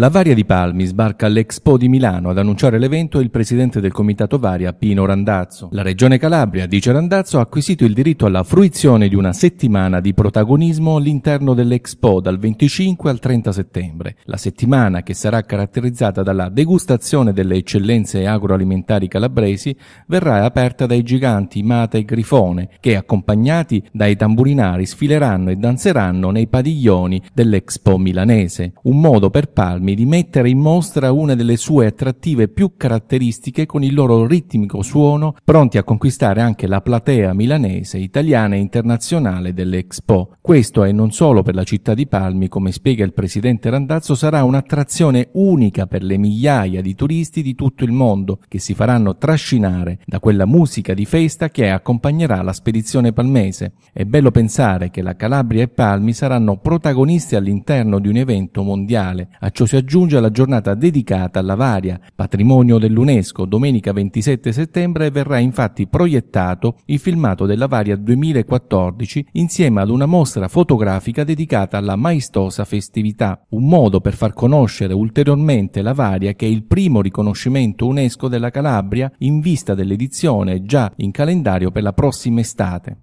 La Varia di Palmi sbarca all'Expo di Milano ad annunciare l'evento il presidente del comitato Varia Pino Randazzo. La regione Calabria, dice Randazzo, ha acquisito il diritto alla fruizione di una settimana di protagonismo all'interno dell'Expo dal 25 al 30 settembre. La settimana che sarà caratterizzata dalla degustazione delle eccellenze agroalimentari calabresi verrà aperta dai giganti Mata e Grifone che accompagnati dai tamburinari sfileranno e danzeranno nei padiglioni dell'Expo milanese. Un modo per Palmi Buscemi di mettere in mostra una delle sue attrattive più caratteristiche con il loro ritmico suono, pronti a conquistare anche la platea milanese, italiana e internazionale dell'Expo. Questo e non solo per la città di Palmi, come spiega il presidente Randazzo, sarà un'attrazione unica per le migliaia di turisti di tutto il mondo che si faranno trascinare da quella musica di festa che accompagnerà la spedizione palmese. È bello pensare che la Calabria e Palmi saranno protagonisti all'interno di un evento mondiale. A ciò si aggiunge alla giornata dedicata all'Avaria, patrimonio dell'UNESCO, domenica 27 settembre verrà infatti proiettato il filmato dell'Avaria 2014 insieme ad una mostra fotografica dedicata alla maestosa festività, un modo per far conoscere ulteriormente l'Avaria che è il primo riconoscimento UNESCO della Calabria in vista dell'edizione già in calendario per la prossima estate.